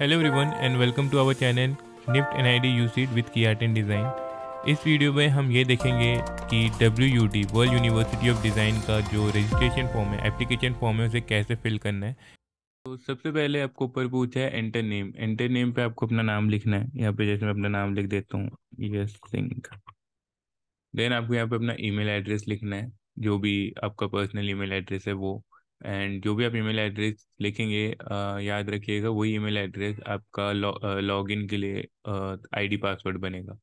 Hello everyone and welcome to our channel NIFT N I D UCEED with की art and design इस वीडियो में हम ये देखेंगे कि W U D World University of Design का जो रजिस्ट्रेशन फॉर्म है एप्लीकेशन फॉर्म है उसे कैसे फिल करना है तो सबसे पहले आपको ऊपर पूछा है एंटर नेम एंटर नेम पे आपको अपना नाम लिखना है यहाँ पे जैसे मैं अपना नाम लिख देता हूँ यस सिंह देन आपको यहाँ पे अपना ईमेल एड्रेस लिखना है जो भी आपका पर्सनल ईमेल एड्रेस है वो एंड जो भी आप ईमेल एड्रेस लिखेंगे याद रखिएगा वही ईमेल एड्रेस आपका लॉग इन के लिए आईडी पासवर्ड बनेगा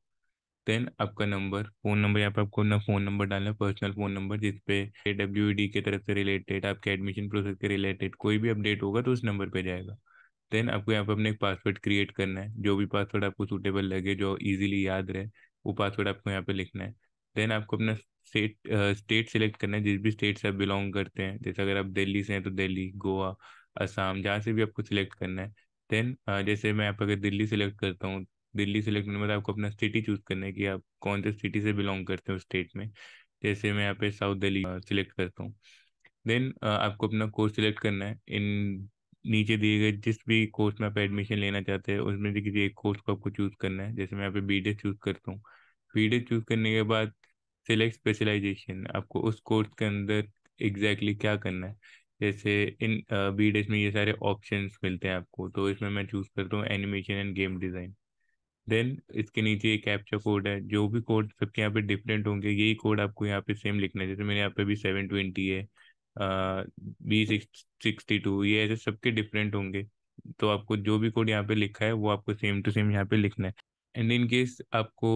देन आपका नंबर फ़ोन नंबर यहाँ पर आपको अपना फ़ोन नंबर डालना है पर्सनल फ़ोन नंबर जिसपे ए डब्ल्यू डी की तरफ से रिलेटेड आपके एडमिशन प्रोसेस के रिलेटेड कोई भी अपडेट होगा तो उस नंबर पे जाएगा देन आपको यहाँ पर अपने एक पासवर्ड क्रिएट करना है जो भी पासवर्ड आपको सूटेबल लगे जो ईजिली याद रहे वो पासवर्ड आपको यहाँ पे लिखना है देन आपको अपना स्टेट स्टेट सिलेक्ट करना है जिस भी स्टेट से आप बिलोंग करते हैं जैसे अगर आप दिल्ली से हैं तो दिल्ली गोवा असम जहाँ से भी आपको सिलेक्ट करना है देन uh, जैसे मैं आप अगर दिल्ली सिलेक्ट करता हूँ दिल्ली सेलेक्ट करने में आपको अपना सिटी चूज करना है कि आप कौन से सिटी से बिलोंग करते हैं उस स्टेट में जैसे मैं यहाँ पे साउथ दिल्ली सिलेक्ट करता हूँ देन uh, आपको अपना कोर्स सिलेक्ट करना है इन नीचे दिए गए जिस भी कोर्स में आप एडमिशन लेना चाहते हैं उसमें से किसी एक कोर्स को आपको चूज़ करना है जैसे मैं यहाँ पे बी चूज़ करता हूँ बी चूज़ करने के बाद सिलेक्ट स्पेशलाइजेशन आपको उस कोर्स के अंदर एग्जैक्टली exactly क्या करना है जैसे इन बी uh, में ये सारे ऑप्शंस मिलते हैं आपको तो इसमें मैं चूज़ करता हूँ animation and game design then इसके नीचे एक कैप्चा कोड है जो भी कोड सबके यहाँ पे डिफरेंट होंगे यही कोड आपको यहाँ पे सेम लिखना है जैसे मेरे यहाँ पे भी सेवन ट्वेंटी है बी सिक्स सिक्सटी टू ये ऐसे सबके डिफरेंट होंगे तो आपको जो भी कोड यहाँ पे लिखा है वो आपको सेम टू सेम यहाँ पे लिखना है एंड इन केस आपको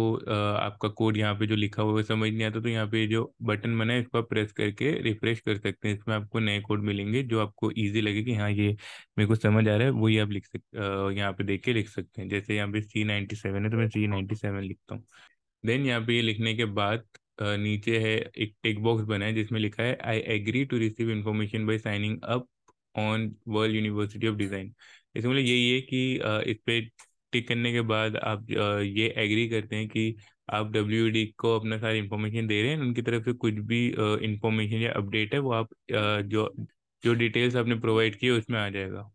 आपका कोड यहाँ पे जो लिखा हुआ है समझ नहीं आता तो यहाँ पे जो बटन बना है इसको आप प्रेस करके रिफ्रेश कर सकते हैं इसमें आपको नए कोड मिलेंगे जो आपको ईजी लगे कि हाँ ये मेरे को समझ आ रहा है वही आप लिख सकते यहाँ पे देख के लिख सकते हैं जैसे यहाँ पे सी नाइनटी सेवन है तो मैं सी नाइन्टी सेवन लिखता हूँ देन यहाँ पे ये लिखने के बाद नीचे है एक टेक बॉक्स बना है जिसमें लिखा है I agree to receive information by signing up on World University of Design इसमें मतलब यही है कि इस पर टिक करने के बाद आप ये एग्री करते हैं कि आप डब्ल्यू e को अपना सारी इन्फॉर्मेशन दे रहे हैं उनकी तरफ से कुछ भी इन्फॉर्मेशन या अपडेट है वो आप जो जो डिटेल्स आपने प्रोवाइड किए उसमें आ जाएगा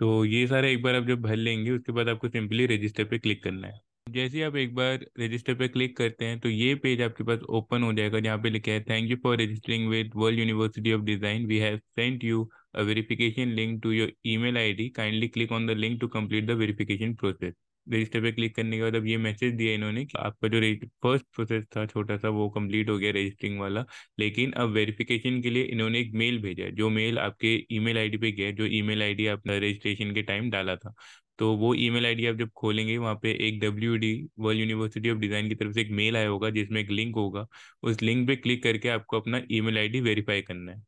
तो ये सारा एक बार आप जब भर लेंगे उसके बाद आपको सिंपली रजिस्टर पे क्लिक करना है जैसे आप एक बार रजिस्टर पर क्लिक करते हैं तो ये पेज आपके पास ओपन हो जाएगा जहाँ पे लिखा है thank you for registering with World University of Design we have sent you a verification link to your email ID kindly click on the link to complete the verification process register पे click करने के बाद अब ये message दिया इन्होंने कि आपका जो फर्स्ट प्रोसेस था छोटा सा वो कंप्लीट हो गया रजिस्टरिंग वाला लेकिन अब वेरिफिकेशन के लिए इन्होंने एक मेल भेजा है जो मेल आपके ईमेल आईडी पे गया जो ईमेल आईडी आपने रजिस्ट्रेशन के टाइम डाला था तो वो ईमेल आईडी आप जब खोलेंगे वहाँ पे एक W D World University of Design की तरफ से एक मेल आया होगा जिसमें एक लिंक होगा उस लिंक पे क्लिक करके आपको अपना ई मेल वेरीफाई करना है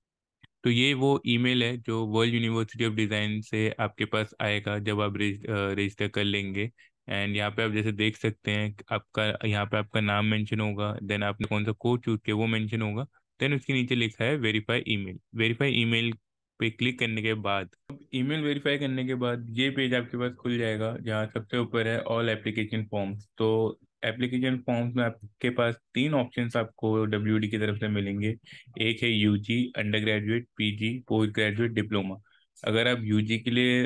तो ये वो ईमेल है जो वर्ल्ड यूनिवर्सिटी ऑफ डिज़ाइन से आपके पास आएगा जब आप रजिस्टर कर लेंगे एंड यहाँ पे आप जैसे देख सकते हैं आपका यहाँ पे आपका नाम मेंशन होगा देन आपने कौन सा कोर्स चूज किया वो मेंशन होगा देन उसके नीचे लिखा है वेरीफाई ईमेल वेरीफाई ईमेल पे क्लिक करने के बाद अब ईमेल वेरीफाई करने के बाद ये पेज आपके पास खुल जाएगा जहाँ सबसे ऊपर है ऑल एप्लीकेशन फॉर्म्स तो एप्लीकेशन फॉर्म्स में आपके पास तीन ऑप्शन आपको डब्ल्यू की तरफ से मिलेंगे एक है U G undergraduate P G postgraduate diploma अगर आप यू जी के लिए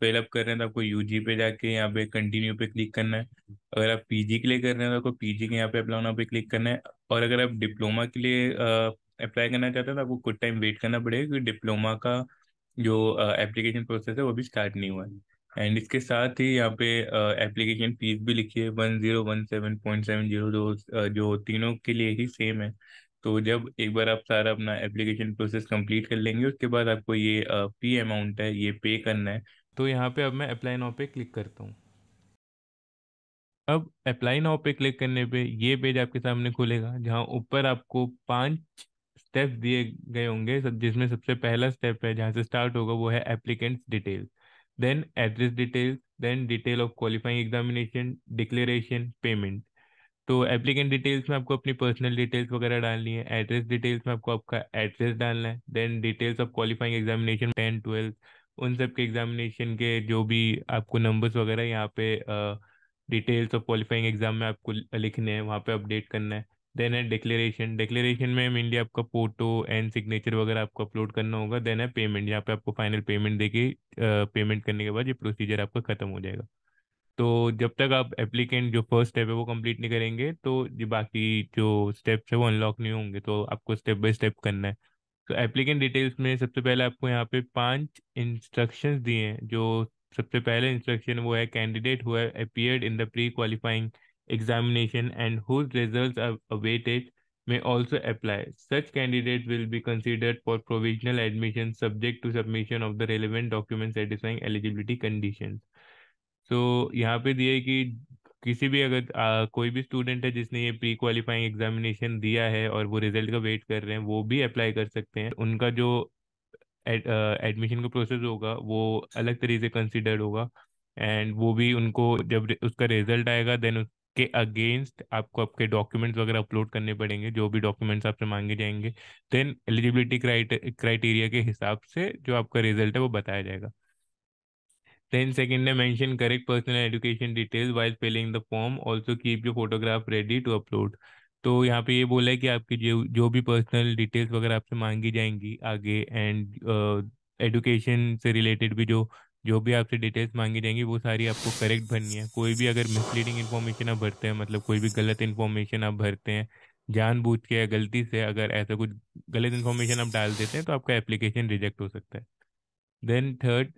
फिलअप कर रहे हैं तो आपको यू जी पे जाके यहाँ पे कंटिन्यू पे क्लिक करना है अगर आप पी जी के लिए कर रहे हैं तो आपको पी जी के यहाँ पे अप्लाई पे क्लिक करना है और अगर आप डिप्लोमा के लिए अप्लाई करना चाहते हैं तो आपको कुछ टाइम वेट करना पड़ेगा क्योंकि डिप्लोमा का जो एप्लीकेशन प्रोसेस है वो भी स्टार्ट नहीं हुआ है एंड इसके साथ ही यहाँ पे एप्लीकेशन फीस भी लिखी है one zero one seven point seven zero जो जो तीनों के लिए ही सेम है तो जब एक बार आप सारा अपना एप्लीकेशन प्रोसेस कंप्लीट कर लेंगे उसके बाद आपको ये फी अमाउंट है ये पे करना है तो यहाँ पे अब मैं अप्लाई नाउ पे क्लिक करता हूँ अब अप्लाई नाउ पे क्लिक करने पे ये पेज आपके सामने खुलेगा जहाँ ऊपर आपको पांच स्टेप्स दिए गए होंगे सब जिसमें सबसे पहला स्टेप है जहाँ से स्टार्ट होगा वो है applicants details then address details then detail of qualifying examination declaration payment तो एप्लीकेंट डिटेल्स में आपको अपनी पर्सनल डिटेल्स वगैरह डालनी है एड्रेस डिटेल्स में आपको आपका एड्रेस डालना है then details of qualifying examination ten twelfth उन सब के एग्जामिनेशन के जो भी आपको नंबर्स वगैरह यहाँ पे डिटेल्स ऑफ क्वालिफाइंग एग्जाम में आपको लिखने हैं वहाँ पे अपडेट करना है देन है डिक्लेरेशन डिक्लेरेशन में मेनली आपका फोटो एंड सिग्नेचर वगैरह आपको अपलोड करना होगा देन है पेमेंट यहाँ पे आपको फाइनल पेमेंट देके पेमेंट करने के बाद ये प्रोसीजर आपका खत्म हो जाएगा तो जब तक आप एप्लीकेंट जो फर्स्ट स्टेप है वो कंप्लीट नहीं करेंगे तो जो बाकी जो स्टेप्स है वो अनलॉक नहीं होंगे तो आपको स्टेप बाय स्टेप करना है तो एप्लीकेंट डिटेल्स में सबसे पहले आपको यहाँ पे पांच इंस्ट्रक्शंस दिए हैं जो सबसे पहले इंस्ट्रक्शन वो है candidate who appeared in the pre qualifying examination and whose results are awaited may also apply. Such candidate will be considered for provisional admission subject to submission of the relevant documents satisfying eligibility conditions. So यहाँ पे दिया है कि किसी भी अगर आ, कोई भी स्टूडेंट है जिसने ये प्री क्वालिफाइंग एग्जामिनेशन दिया है और वो रिजल्ट का वेट कर रहे हैं वो भी अप्लाई कर सकते हैं उनका जो एडमिशन का प्रोसेस होगा वो अलग तरीके से कंसिडर्ड होगा एंड वो भी उनको जब उसका रिजल्ट आएगा देन के अगेंस्ट आपको आपके डॉक्यूमेंट्स वगैरह अपलोड करने पड़ेंगे जो भी डॉक्यूमेंट्स आपसे मांगे जाएंगे देन एलिजिबिलिटी क्राइटेरिया के हिसाब से जो आपका रिजल्ट है वो बताया जाएगा देन सेकेंड है mention correct personal education detail wise filling the form also keep your photograph ready to upload तो यहाँ पे ये बोला है कि आपकी जो जो भी पर्सनल डिटेल्स वगैरह आपसे मांगी जाएंगी आगे एंड एजुकेशन uh, से रिलेटेड भी जो जो भी आपसे डिटेल्स मांगी जाएंगी वो सारी आपको करेक्ट भरनी है कोई भी अगर मिसलीडिंग इन्फॉर्मेशन आप भरते हैं मतलब कोई भी गलत इन्फॉर्मेशन आप भरते हैं जानबूझ के या गलती से अगर ऐसा कुछ गलत इन्फॉर्मेशन आप डाल देते हैं तो आपका एप्लीकेशन रिजेक्ट हो सकता है then third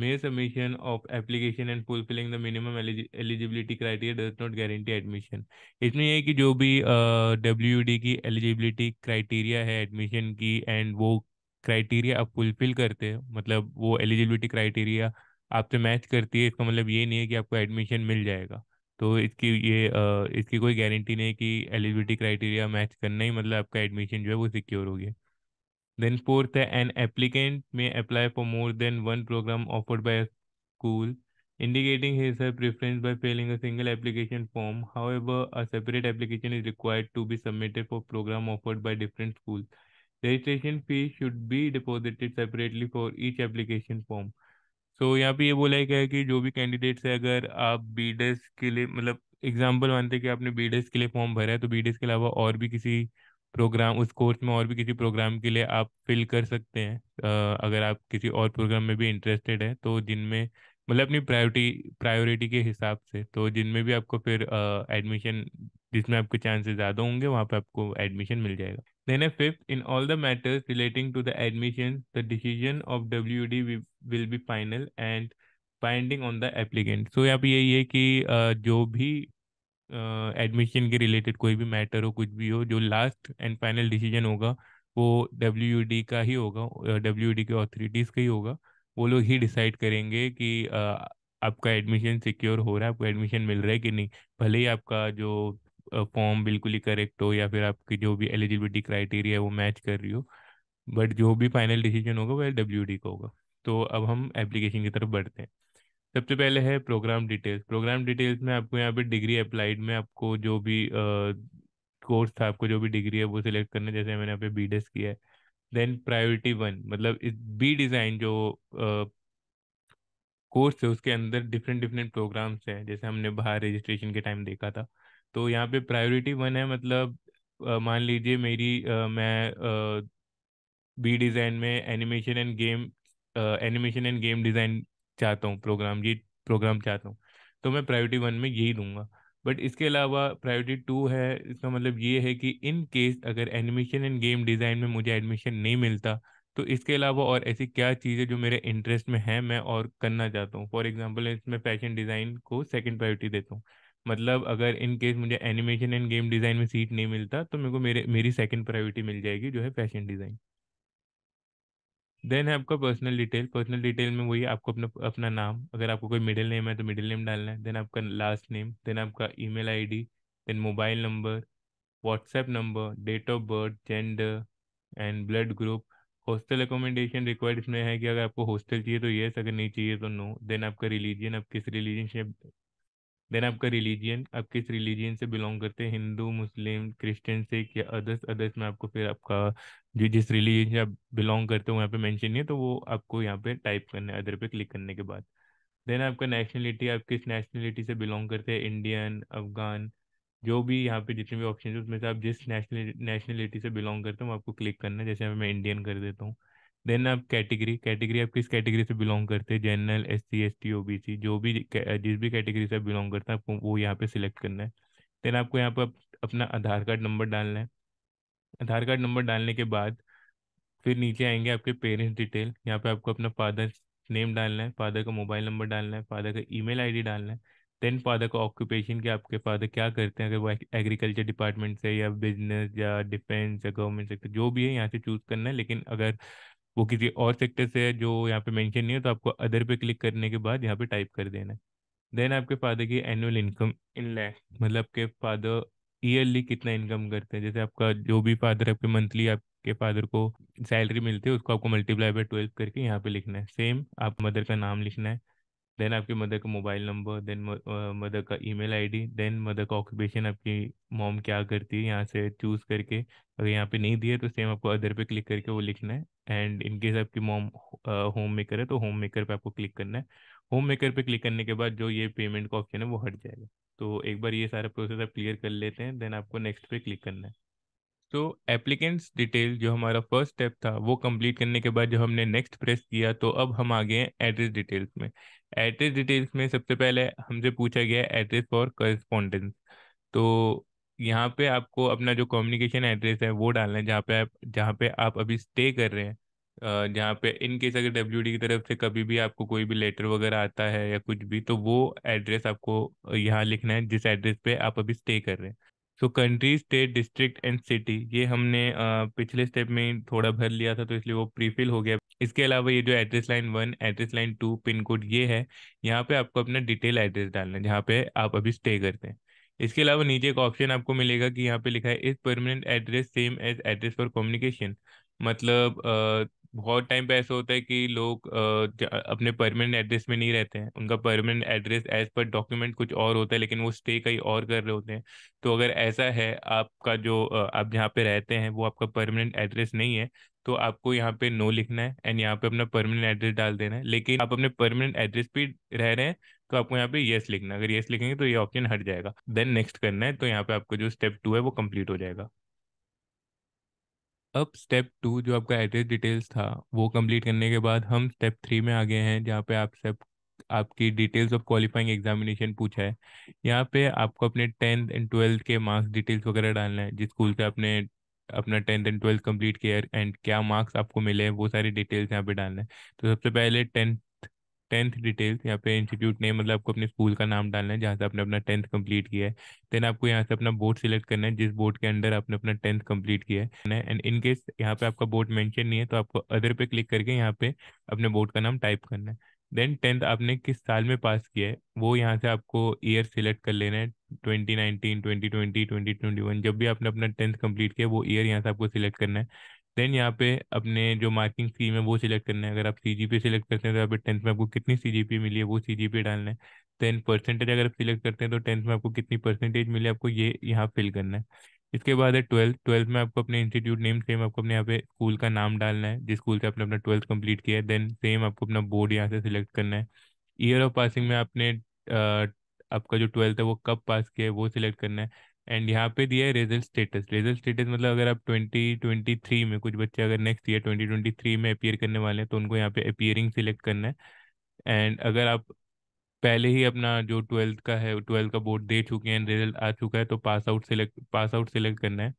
mere submission of application and fulfilling the minimum eligibility criteria does not guarantee admission इसमें यह है कि जो भी डब्ल्यू uh, की एलिजिबिलिटी क्राइटेरिया है एडमिशन की एंड वो क्राइटेरिया आप फुलफिल करते हैं मतलब वो एलिजिबिलिटी क्राइटेरिया आपसे मैच करती है इसका मतलब ये नहीं है कि आपको एडमिशन मिल जाएगा तो इसकी ये इसकी कोई गारंटी नहीं कि एलिजिबिलिटी क्राइटेरिया मैच करना ही मतलब आपका एडमिशन जो है वो सिक्योर हो गया देन फोर्थ है an applicant may apply for more than one programme offered by school indicating his her preference by filling a single application form. However, a separate application is required to be submitted for programme offered by different schools. Registration fee should be deposited separately for each application form so यहाँ पे ये बोला गया है कि जो भी candidates है अगर आप बी e के लिए मतलब एग्जाम्पल मानते हैं कि आपने बी e के लिए फॉर्म भरा है तो बी e के अलावा और भी किसी प्रोग्राम उस कोर्स में और भी किसी प्रोग्राम के लिए आप फिल कर सकते हैं अगर आप किसी और प्रोग्राम में भी इंटरेस्टेड हैं तो जिनमें मतलब अपनी प्रायोरिटी प्रायोरिटी के हिसाब से तो जिनमें भी आपको फिर एडमिशन जिसमें आपके चांसेस ज़्यादा होंगे वहाँ पे आपको एडमिशन मिल जाएगा Then a fifth, in all the matters relating to the admission, the decision of WD will be final and binding on the applicant. So यहाँ पे यही है कि जो भी एडमिशन के रिलेटेड कोई भी मैटर हो कुछ भी हो जो लास्ट एंड फाइनल डिसीजन होगा वो डब्ल्यू का ही होगा डब्ल्यू के अथॉरिटीज़ का ही होगा वो लोग ही डिसाइड करेंगे कि आपका एडमिशन सिक्योर हो रहा है आपको एडमिशन मिल रहा है कि नहीं भले ही आपका जो फॉर्म बिल्कुल ही करेक्ट हो या फिर आपकी जो भी एलिजिबिलिटी क्राइटेरिया है वो मैच कर रही हो बट जो भी फाइनल डिसीजन होगा वह डब्ल्यू डी का होगा तो अब हम एप्लीकेशन की तरफ बढ़ते हैं सबसे पहले है प्रोग्राम डिटेल्स प्रोग्राम डिटेल्स में आपको यहाँ पे डिग्री अप्लाइड में आपको जो भी कोर्स था आपको जो भी डिग्री है वो सिलेक्ट करना है जैसे मैंने यहाँ पे बी किया है देन प्रायोरिटी वन मतलब इस बी डिज़ाइन जो कोर्स uh, है उसके अंदर डिफरेंट डिफरेंट प्रोग्राम्स हैं जैसे हमने बाहर रजिस्ट्रेशन के टाइम देखा था तो यहाँ पे प्रायोरिटी वन है मतलब मान लीजिए मेरी आ, मैं बी डिज़ाइन में animation and game animation and game design चाहता हूँ प्रोग्राम ये प्रोग्राम चाहता हूँ तो मैं प्रायोरिटी वन में यही दूंगा बट इसके अलावा प्रायोरिटी टू है इसका मतलब ये है कि इन केस अगर एनिमेशन एंड गेम डिज़ाइन में मुझे एडमिशन नहीं मिलता तो इसके अलावा और ऐसी क्या चीज़ें जो मेरे इंटरेस्ट में हैं मैं और करना चाहता हूँ फॉर एग्जाम्पल इसमें फैशन डिज़ाइन को सेकेंड प्रायोरिटी देता हूँ मतलब अगर इन केस मुझे एनिमेशन एंड गेम डिज़ाइन में सीट नहीं मिलता तो मेरे को मेरे मेरी सेकंड प्रायोरिटी मिल जाएगी जो है फैशन डिज़ाइन देन है आपका पर्सनल डिटेल पर्सनल डिटेल में वही आपको अपना अपना नाम अगर आपको कोई मिडिल नेम है तो मिडिल नेम डालना है देन आपका लास्ट नेम देन आपका email ID then mobile number WhatsApp number date of birth gender and blood group hostel accommodation required इसमें है कि अगर आपको हॉस्टल चाहिए तो येस अगर नहीं चाहिए तो नो देन आपका रिलीजन आप किस रिलीजन से देन आपका रिलीजियन आप किस रिलीजियन से बिलोंग करते हैं हिंदू मुस्लिम क्रिश्चियन सिख या अदर्स अदर्स में आपको फिर आपका जो जिस रिलीजन से आप बिलोंग करते हो यहाँ पे मेंशन नहीं है तो वो आपको यहाँ पे टाइप करना है अदर पे क्लिक करने के बाद देन आपका नेशनलिटी आप किस नेशनलिटी से बिलोंग करते हैं इंडियन अफगान जो भी यहाँ पे जितने भी ऑप्शन है उसमें से आप जिस नेशनलिटी नेशनलिटी से बिलोंग करते हो आपको क्लिक करना है जैसे मैं इंडियन कर देता हूँ देन आप कैटेगरी कैटेगरी आप किस कैटेगरी से बिलोंग करते हैं general S C S T O B C जो भी जिस भी कैटेगरी से आप बिलोंग करते हैं आपको वो यहाँ पे सिलेक्ट करना है देन आपको यहाँ पर अपना आधार कार्ड नंबर डालना है आधार कार्ड नंबर डालने के बाद फिर नीचे आएंगे आपके पेरेंट्स डिटेल यहाँ पे आपको अपना फादर नेम डालना है फादर का मोबाइल नंबर डालना है फादर का ईमेल आईडी डालना है देन फादर का ऑक्यूपेशन के आपके फादर क्या करते हैं अगर वो एग्रीकल्चर डिपार्टमेंट से या बिजनेस या डिफेंस या गवर्नमेंट सेक्टर जो भी है यहाँ से चूज करना है लेकिन अगर वो किसी और सेक्टर से है जो यहाँ पे मेंशन नहीं है तो आपको अदर पे क्लिक करने के बाद यहाँ पे टाइप कर देना है देन आपके फादर की एनुअल इनकम इन लैख मतलब आपके फादर ईयरली कितना इनकम करते हैं जैसे आपका जो भी फादर आपके मंथली आपके फादर को सैलरी मिलती है उसको आपको मल्टीप्लाई बाय ट्वेल्व करके यहाँ पे लिखना है सेम आप मदर का नाम लिखना है देन आपके मदर का मोबाइल नंबर देन मदर का ईमेल आईडी देन मदर का ऑक्यूपेशन आपकी मॉम क्या करती है यहाँ से चूज करके अगर यहाँ पे नहीं दिए तो सेम आपको अदर पे क्लिक करके वो लिखना है एंड इन केस आपकी मॉम होम मेकर है तो होम मेकर पे आपको क्लिक करना है होम मेकर पे क्लिक करने के बाद जो ये पेमेंट का ऑप्शन है वो हट जाएगा तो एक बार ये सारा प्रोसेस आप क्लियर कर लेते हैं देन आपको नेक्स्ट पे क्लिक करना है तो एप्लीकेंट्स डिटेल जो हमारा फर्स्ट स्टेप था वो कंप्लीट करने के बाद जो हमने नेक्स्ट प्रेस किया तो अब हम आ गए हैं एड्रेस डिटेल्स में एड्रेस डिटेल्स में सबसे पहले हमसे पूछा गया है एड्रेस फॉर करस्पॉन्डेंस तो यहाँ पे आपको अपना जो कम्युनिकेशन एड्रेस है वो डालना है जहाँ पे आप जहाँ पे आप अभी स्टे कर रहे हैं जहाँ पे इन केस अगर डब्ल्यू की तरफ से कभी भी आपको कोई भी लेटर वगैरह आता है या कुछ भी तो वो एड्रेस आपको यहाँ लिखना है जिस एड्रेस पे आप अभी स्टे कर रहे हैं so country state district and city ये हमने पिछले स्टेप में थोड़ा भर लिया था तो इसलिए वो प्रीफिल हो गया इसके अलावा ये जो address line one address line two pin code ये है यहाँ पे आपको अपना डिटेल एड्रेस डालना है जहाँ पे आप अभी स्टे करते हैं इसके अलावा नीचे एक ऑप्शन आपको मिलेगा कि यहाँ पे लिखा है इस permanent address same as address for communication मतलब बहुत टाइम पे ऐसा होता है कि लोग अपने परमानेंट एड्रेस में नहीं रहते हैं उनका परमानेंट एड्रेस एज पर डॉक्यूमेंट कुछ और होता है लेकिन वो स्टे कहीं और कर रहे होते हैं तो अगर ऐसा है आपका जो आप जहाँ पे रहते हैं वो आपका परमानेंट एड्रेस नहीं है तो आपको यहाँ पे नो लिखना है एंड यहाँ पे अपना परमानेंट एड्रेस डाल देना है लेकिन आप अपने परमानेंट एड्रेस पे रह रहे हैं तो आपको यहाँ पे येस लिखना है अगर येस लिखेंगे तो ये ऑप्शन हट जाएगा देन नेक्स्ट करना है तो यहाँ पे आपको जो स्टेप टू है वो कंप्लीट हो जाएगा अब स्टेप टू जो आपका एड्रेस डिटेल्स था वो कंप्लीट करने के बाद हम स्टेप थ्री में आ गए हैं जहाँ पे आप स्टेप आपकी डिटेल्स ऑफ क्वालिफाइंग एग्जामिनेशन पूछा है यहाँ पे आपको अपने टेंथ एंड ट्वेल्थ के मार्क्स डिटेल्स वगैरह डालना है जिस स्कूल से आपने अपना टेंथ एंड ट्वेल्थ कंप्लीट किया एंड क्या मार्क्स आपको मिले हैं वो सारी डिटेल्स यहाँ पे डालना है तो सबसे पहले टेंथ टेंथ डिटेल्स यहाँ पे इंस्टीट्यूट नेम मतलब आपको अपने स्कूल का नाम डालना है जहाँ से आपने अपना टेंथ कंप्लीट किया है देन आपको यहाँ से अपना बोर्ड सिलेक्ट करना है जिस बोर्ड के अंडर आपने अपना टेंथ कंप्लीट किया है एंड इन केस यहाँ पे आपका बोर्ड मेंशन नहीं है तो आपको अदर पे क्लिक करके यहाँ पे अपने बोर्ड का नाम टाइप करना है देन टेंथ आपने किस साल में पास किया है वो यहाँ से आपको ईयर सिलेक्ट कर लेना है twenty nineteen twenty twenty twenty twenty one जब भी आपने अपना टेंथ कंप्लीट किया वो ईयर यहाँ से आपको सिलेक्ट करना है देन यहाँ पे अपने जो मार्किंग स्कीम है वो सिलेक्ट करना है अगर आप सी जी पी सिलेक्ट करते हैं तो यहाँ पे टेंथ में आपको कितनी सी जी पी मिली है वो सी जी पी डालना है देन परसेंटेज अगर आप सिलेक्ट करते हैं तो टेंथ में आपको कितनी परसेंटेज मिली आपको ये यहाँ फिल करना है इसके बाद है ट्वेल्थ ट्वेल्थ में आपको अपने इंस्टीट्यूट नेम सेम आपको अपने यहाँ पे स्कूल का नाम डालना है जिस स्कूल से आपने अपना ट्वेल्थ कंप्लीट किया है देन सेम आपको अपना बोर्ड यहाँ से सिलेक्ट करना है ईयर ऑफ पासिंग में आपने आपका जो ट्वेल्थ है वो कब पास किया है वो सिलेक्ट करना है एंड यहाँ पे दिया है रिजल्ट स्टेटस रिजल्ट स्टेटस मतलब अगर आप 2023 में कुछ बच्चे अगर नेक्स्ट ईयर 2023 में अपियर करने वाले हैं तो उनको यहाँ पे अपियरिंग सिलेक्ट करना है एंड अगर आप पहले ही अपना जो ट्वेल्थ का है ट्वेल्थ का बोर्ड दे चुके हैं रिजल्ट आ चुका है तो pass out select pass out select करना है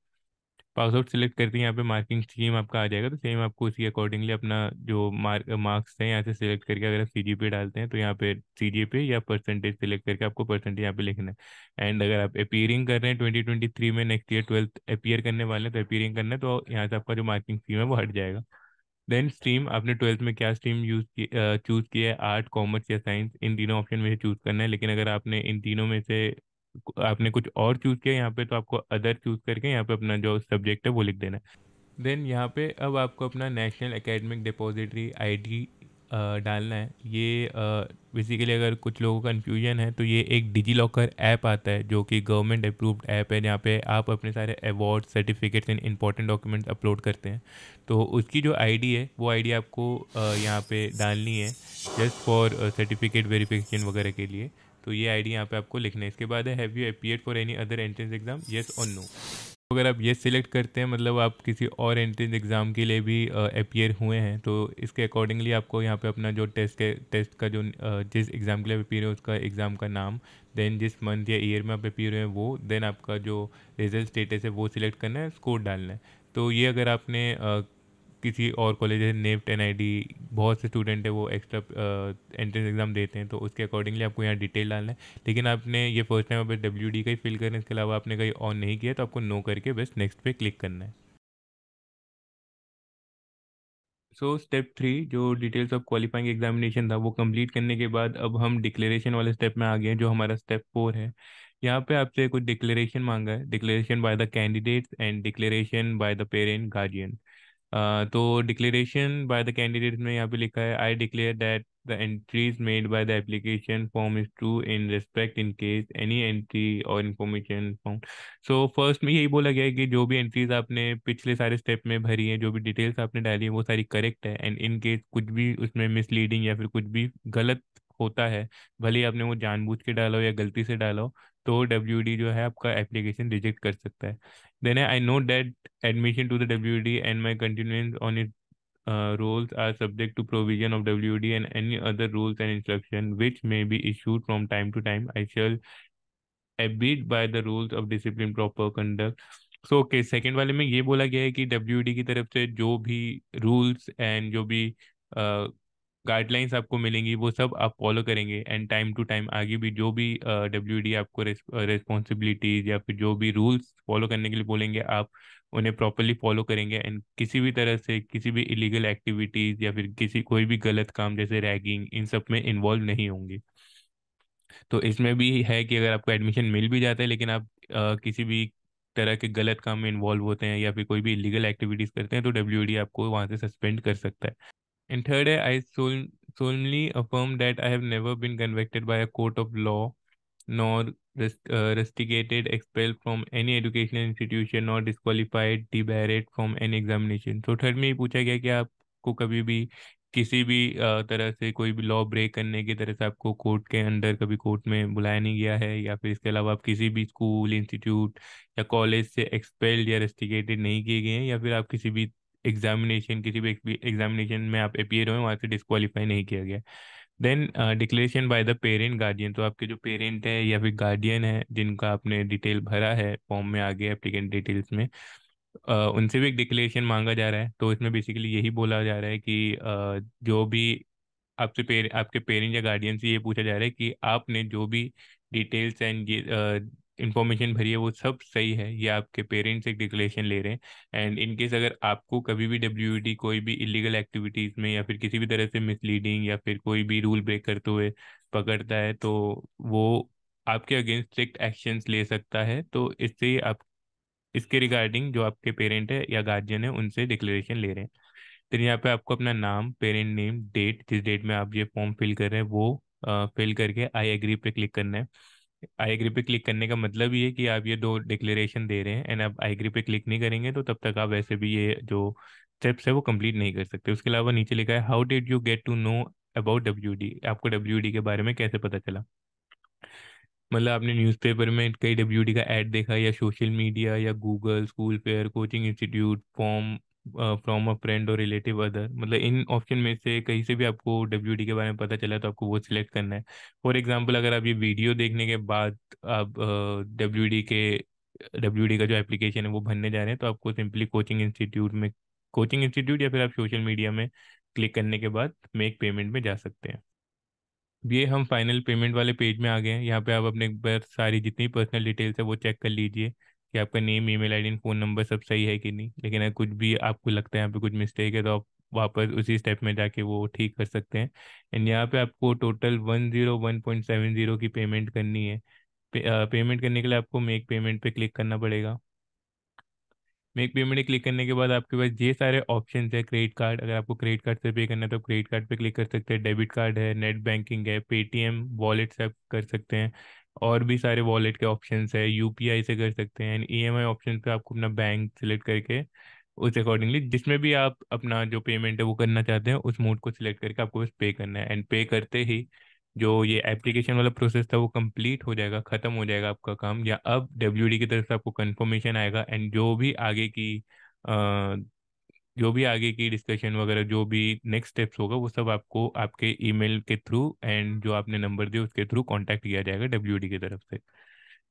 पास आउट सिलेक्ट करते हैं यहाँ पे मार्किंग स्कीम आपका आ जाएगा तो सेम आपको उसके अकॉर्डिंगली अपना जो मार्क मार्क्स हैं यहाँ से सिलेक्ट करके अगर आप सी जी पे डालते हैं तो यहाँ पे सी जी पे या परसेंटेज सिलेक्ट करके आपको परसेंटेज यहाँ पे लिखना है एंड अगर आप अपियरिंग कर रहे हैं ट्वेंटी ट्वेंटी थ्री में नेक्स्ट ईयर ट्वेल्थ अपियर करने वाले हैं तो अपियरिंग करना है तो यहाँ से आपका जो मार्किंग स्कीम है वो हट जाएगा देन स्ट्रीम आपने ट्वेल्थ में क्या स्ट्रीम यूज चूज किया है आर्ट कॉमर्स या साइंस इन तीनों ऑप्शन में से चूज करना है लेकिन अगर आपने इन तीनों में से आपने कुछ और चूज किया यहाँ पे तो आपको अदर चूज करके यहाँ पे अपना जो सब्जेक्ट है वो लिख देना है देन यहाँ पे अब आपको अपना नेशनल एकेडमिक डिपॉजिटरी आईडी डालना है ये बेसिकली अगर कुछ लोगों का कन्फ्यूजन है तो ये एक डिजी लॉकर ऐप आता है जो कि गवर्नमेंट अप्रूव्ड ऐप है जहाँ पे आप अपने सारे award certificates and important documents upload करते हैं तो उसकी जो आईडी है वो आईडी आपको यहाँ पे डालनी है जस्ट फॉर सर्टिफिकेट वेरीफिकेशन वगैरह के लिए तो ये आई डी यहाँ पर आपको लिखना है इसके बाद है have you appear for any other entrance exam yes और नो अगर आप ये सिलेक्ट करते हैं मतलब आप किसी और एंट्रेंस एग्ज़ाम के लिए भी अपियर हुए हैं तो इसके अकॉर्डिंगली आपको यहाँ पे अपना जो टेस्ट के टेस्ट का जो जिस एग्ज़ाम के लिए अपियर है उसका एग्ज़ाम का नाम देन जिस मंथ या ईयर में आप अपियर हुए हैं वो देन आपका जो रिजल्ट स्टेटस है वो सिलेक्ट करना है स्कोर डालना है तो ये अगर आपने किसी और कॉलेज जैसे नेफ्ट एन बहुत से स्टूडेंट है वो एक्स्ट्रा एंट्रेंस एग्ज़ाम देते हैं तो उसके अकॉर्डिंगली आपको यहाँ डिटेल डालना है लेकिन आपने ये फर्स्ट टाइम बस डब्ल्यू डी का ही फिल करना है इसके अलावा आपने कहीं ऑन नहीं किया तो आपको नो करके बस नेक्स्ट पे क्लिक करना है सो स्टेप थ्री जो डिटेल्स ऑफ क्वालिफाइंग एग्जामिनेशन था वो कंप्लीट करने के बाद अब हम डिक्लेरेशन वाले स्टेप में आ गए हैं जो हमारा स्टेप फोर है यहाँ पे आपसे कुछ डिक्लेरेशन मांगा है declaration by the candidate and declaration by the parent guardian तो डिक्लेरेशन बाय द कैंडिडेट में यहाँ पे लिखा है I declare that the entries made by the application form is true in respect in case any entry और information form so first में यही बोला गया है कि जो भी एंट्रीज आपने पिछले सारे स्टेप में भरी हैं जो भी डिटेल्स आपने डाली है वो सारी करेक्ट है एंड इन केस कुछ भी उसमें मिसलीडिंग या फिर कुछ भी गलत होता है भले ही आपने वो जानबूझ के डाला हो या गलती से डाला हो तो डब्ल्यू डी जो है आपका एप्लीकेशन रिजेक्ट कर सकता है then I know that admission to the W D and my continuance on it rules are subject to provision of W D and any other rules and instruction which may be issued from time to time I shall abide by the rules of discipline proper conduct so okay second वाले में ये बोला गया है कि W D की तरफ से जो भी रूल्स एंड जो भी uh, गाइडलाइंस आपको मिलेंगी वो सब आप फॉलो करेंगे एंड टाइम टू टाइम आगे भी जो भी डब्ल्यू uh, आपको रेस्पॉन्सिबिलिटीज या फिर जो भी रूल्स फॉलो करने के लिए बोलेंगे आप उन्हें प्रॉपरली फॉलो करेंगे एंड किसी भी तरह से किसी भी इलीगल एक्टिविटीज या फिर किसी कोई भी गलत काम जैसे रैगिंग इन सब में इन्वॉल्व नहीं होंगे तो इसमें भी है कि अगर आपको एडमिशन मिल भी जाता है लेकिन आप uh, किसी भी तरह के गलत काम में इन्वॉल्व होते हैं या फिर कोई भी इलीगल एक्टिविटीज़ करते हैं तो डब्ल्यू आपको वहाँ से सस्पेंड कर सकता है And third, I sol- solemnly affirm that I have never been convicted by a court of law, nor rest, uh, expelled from any educational institution, nor disqualified, debarred from any examination. So third me ये पूछा गया कि आपको कभी भी किसी भी तरह से कोई भी लॉ ब्रेक करने की तरह से आपको कोर्ट के अंदर कभी कोर्ट में बुलाया नहीं गया है या फिर इसके अलावा आप किसी भी स्कूल इंस्टीट्यूट या कॉलेज से एक्सपेल्ड या रेस्टिगेटेड नहीं किए गए हैं या फिर आप किसी भी एग्जामिनेशन किसी भी एग्जामिनेशन में आप अपियर हुए वहाँ से डिस्कालीफाई नहीं किया गया then declaration by the parent guardian तो आपके जो पेरेंट है या फिर गार्डियन है जिनका आपने डिटेल भरा है फॉर्म में आगे एप्लीकेंट डिटेल्स में Uh, उनसे भी एक डिक्लेरेशन मांगा जा रहा है तो इसमें बेसिकली यही बोला जा रहा है कि uh, जो भी आपसे पेर, आपके पेरेंट्स या गार्डियन से ये पूछा जा रहा है कि आपने जो भी डिटेल्स एंड uh, इन्फॉर्मेशन भरी है वो सब सही है ये आपके पेरेंट्स एक डिक्लेरेशन ले रहे हैं एंड इनकेस अगर आपको कभी भी डब्ल्यू e कोई भी इलीगल एक्टिविटीज़ में या फिर किसी भी तरह से मिसलीडिंग या फिर कोई भी रूल ब्रेक करते हुए पकड़ता है तो वो आपके अगेंस्ट स्ट्रिक्ट एक्शंस ले सकता है तो इससे आप इसके रिगार्डिंग जो आपके पेरेंट है या गार्जियन है उनसे डिक्लेरेशन ले रहे हैं तो यहाँ पे आपको अपना नाम पेरेंट नेम डेट जिस डेट में आप ये फॉर्म फिल कर रहे हैं वो फिल करके आई एग्री पे क्लिक करना है आई एग्री पे क्लिक करने का मतलब ये कि आप ये दो डिक्लेरेशन दे रहे हैं एंड आप आई एग्री पे क्लिक नहीं करेंगे तो तब तक आप वैसे भी ये जो स्टेप्स है वो कंप्लीट नहीं कर सकते उसके अलावा नीचे लिखा है how did you get to know about W आपको डब्ल्यू के बारे में कैसे पता चला मतलब आपने न्यूज़पेपर में कई डब्ल्यू का एड देखा या सोशल मीडिया या Google school fair coaching institute form from a friend और रिलेटिव अदर मतलब इन ऑप्शन में से कहीं से भी आपको डब्ल्यू के बारे में पता चला तो आपको वो सिलेक्ट करना है फॉर एग्जाम्पल अगर आप ये वीडियो देखने के बाद आप डब्ल्यू uh, के डब्ल्यू का जो एप्लीकेशन है वो भरने जा रहे हैं तो आपको सिंपली कोचिंग इंस्टीट्यूट में कोचिंग इंस्टीट्यूट या फिर आप सोशल मीडिया में क्लिक करने के बाद मेक पेमेंट में जा सकते हैं ये हम फाइनल पेमेंट वाले पेज में आ गए हैं यहाँ पे आप अपने सारी जितनी पर्सनल डिटेल्स है वो चेक कर लीजिए कि आपका name email ID phone number सब सही है कि नहीं लेकिन अगर कुछ भी आपको लगता है यहाँ पे कुछ मिस्टेक है तो आप वापस उसी स्टेप में जाके वो ठीक कर सकते हैं एंड यहाँ पे आपको total one zero one point seven zero की पेमेंट करनी है पे, आ, पेमेंट करने के लिए आपको मेक पेमेंट पे क्लिक करना पड़ेगा मेक पेमेंट क्लिक करने के बाद आपके पास ये सारे ऑप्शन है क्रेडिट कार्ड अगर आपको क्रेडिट कार्ड से पे करना है तो क्रेडिट कार्ड पे क्लिक कर सकते हैं डेबिट कार्ड है नेट बैंकिंग है पेटीएम वॉलेट से कर सकते हैं और भी सारे वॉलेट के ऑप्शन है यू से कर सकते हैं ई एम आई ऑप्शन पे आपको अपना बैंक सिलेक्ट करके उस अकॉर्डिंगली जिसमें भी आप अपना जो पेमेंट है वो करना चाहते हैं उस मोड को सिलेक्ट करके आपको बस पे करना है एंड पे करते ही जो ये एप्लीकेशन वाला प्रोसेस था वो कंप्लीट हो जाएगा ख़त्म हो जाएगा आपका काम या अब डब्ल्यू की तरफ से आपको कन्फर्मेशन आएगा एंड जो भी आगे की जो भी आगे की डिस्कशन वगैरह जो भी नेक्स्ट स्टेप्स होगा वो सब आपको आपके ईमेल के थ्रू एंड जो आपने नंबर दिया उसके थ्रू कांटेक्ट किया जाएगा डब्ल्यू की तरफ से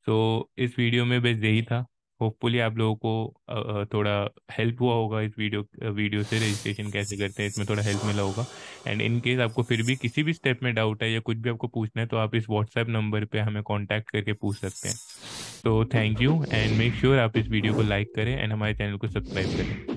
सो so, इस वीडियो में बस यही था होपफुली आप लोगों को थोड़ा हेल्प हुआ होगा इस वीडियो वीडियो से रजिस्ट्रेशन कैसे करते हैं इसमें थोड़ा हेल्प मिला होगा एंड इन केस आपको फिर भी किसी भी स्टेप में डाउट है या कुछ भी आपको पूछना है तो आप इस व्हाट्सएप नंबर पे हमें कांटेक्ट करके पूछ सकते हैं तो thank you and make sure आप इस वीडियो को लाइक करें एंड हमारे चैनल को सब्सक्राइब करें